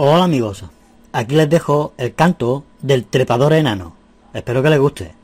Hola oh, amigos, aquí les dejo el canto del trepador enano. Espero que les guste.